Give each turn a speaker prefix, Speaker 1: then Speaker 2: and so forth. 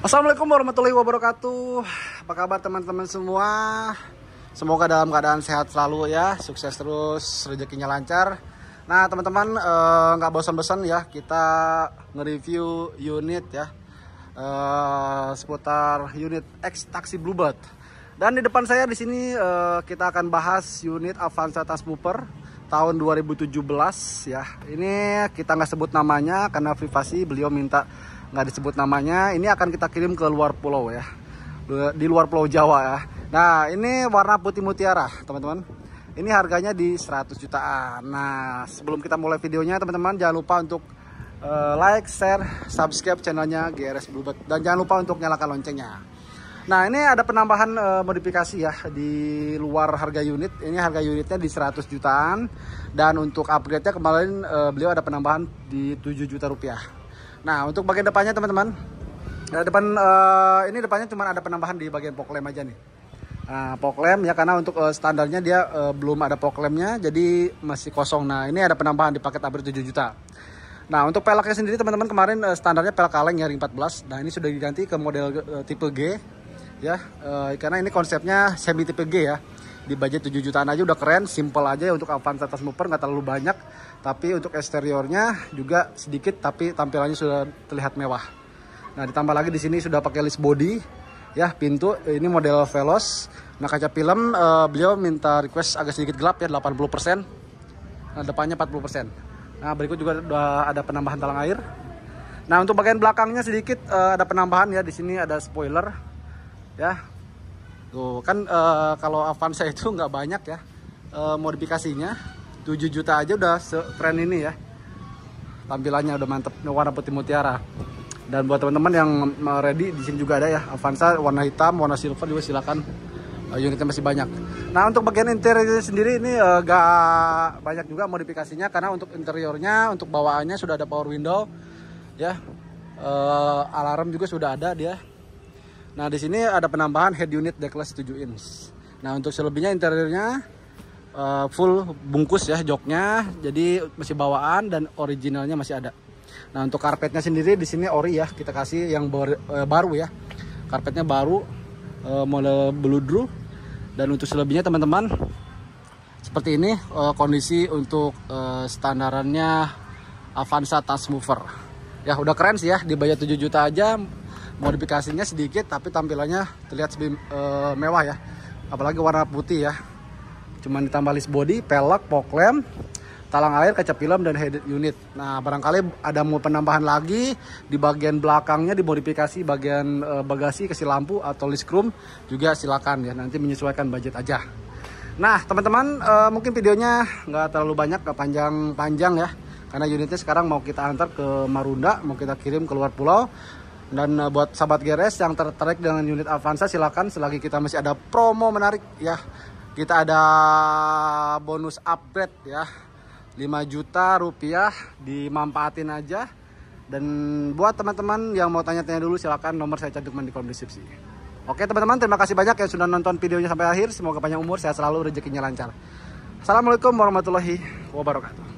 Speaker 1: Assalamualaikum warahmatullahi wabarakatuh Apa kabar teman-teman semua Semoga dalam keadaan sehat selalu ya Sukses terus, rezekinya lancar Nah teman-teman eh, nggak -teman, e, bosan-bosan ya Kita nge-review unit ya e, Seputar unit X Taxi Bluebird Dan di depan saya di sini e, kita akan bahas unit Avanza Transmooper tahun 2017 ya Ini kita nggak sebut namanya karena privasi beliau minta nggak disebut namanya ini akan kita kirim ke luar pulau ya di luar pulau Jawa ya nah ini warna putih mutiara teman-teman ini harganya di 100 jutaan nah sebelum kita mulai videonya teman-teman jangan lupa untuk uh, like share subscribe channelnya GRS Bluebird dan jangan lupa untuk nyalakan loncengnya Nah ini ada penambahan uh, modifikasi ya di luar harga unit. Ini harga unitnya di 100 jutaan dan untuk upgrade-nya kemarin uh, beliau ada penambahan di 7 juta rupiah. Nah, untuk bagian depannya teman-teman. Nah, depan uh, ini depannya cuma ada penambahan di bagian poklem aja nih. Nah, poklem ya karena untuk uh, standarnya dia uh, belum ada poklemnya jadi masih kosong. Nah, ini ada penambahan di paket abr 7 juta. Nah, untuk pelaknya sendiri teman-teman kemarin uh, standarnya pelak kaleng ya ring 14. Nah, ini sudah diganti ke model uh, tipe G ya. Uh, karena ini konsepnya semi tipe G ya di budget 7 jutaan aja udah keren simple aja ya untuk Avanza atas mover nggak terlalu banyak tapi untuk eksteriornya juga sedikit tapi tampilannya sudah terlihat mewah nah ditambah lagi di sini sudah pakai list body ya pintu ini model Velos nah kaca film uh, beliau minta request agak sedikit gelap ya 80% nah depannya 40% nah berikut juga ada penambahan talang air nah untuk bagian belakangnya sedikit uh, ada penambahan ya di sini ada spoiler ya Tuh kan e, kalau Avanza itu nggak banyak ya e, modifikasinya. 7 juta aja udah keren ini ya. Tampilannya udah mantep warna putih mutiara. Dan buat teman-teman yang ready di sini juga ada ya Avanza warna hitam, warna silver juga silakan. E, unitnya masih banyak. Nah untuk bagian interiornya sendiri ini e, gak banyak juga modifikasinya karena untuk interiornya, untuk bawaannya sudah ada power window, ya e, alarm juga sudah ada dia Nah, di sini ada penambahan head unit deckless 7 inch. Nah, untuk selebihnya interiornya uh, full bungkus ya joknya, jadi masih bawaan dan originalnya masih ada. Nah, untuk karpetnya sendiri di sini ori ya, kita kasih yang baru, uh, eh, baru ya. Karpetnya baru uh, model beludru. Dan untuk selebihnya teman-teman seperti ini uh, kondisi untuk uh, standarannya Avanza Transmover. Ya, udah keren sih ya, dibayar 7 juta aja modifikasinya sedikit tapi tampilannya terlihat lebih eh, e, mewah ya apalagi warna putih ya cuman ditambah list body, pelek, poklem, talang air, kaca film, dan head unit. Nah, barangkali ada mau penambahan lagi di bagian belakangnya dimodifikasi bagian e, bagasi kasih lampu atau list chrome juga silakan ya nanti menyesuaikan budget aja. Nah, teman-teman e, mungkin videonya nggak terlalu banyak nggak panjang-panjang ya. Karena unitnya sekarang mau kita antar ke Marunda, mau kita kirim ke luar pulau. Dan uh, buat sahabat Geres yang tertarik dengan unit Avanza silahkan selagi kita masih ada promo menarik ya. Kita ada bonus upgrade ya. 5 juta rupiah dimanfaatin aja. Dan buat teman-teman yang mau tanya-tanya dulu silahkan nomor saya cantumkan di kolom deskripsi. Oke teman-teman terima kasih banyak yang sudah nonton videonya sampai akhir. Semoga panjang umur, saya selalu, rezekinya lancar. Assalamualaikum warahmatullahi wabarakatuh.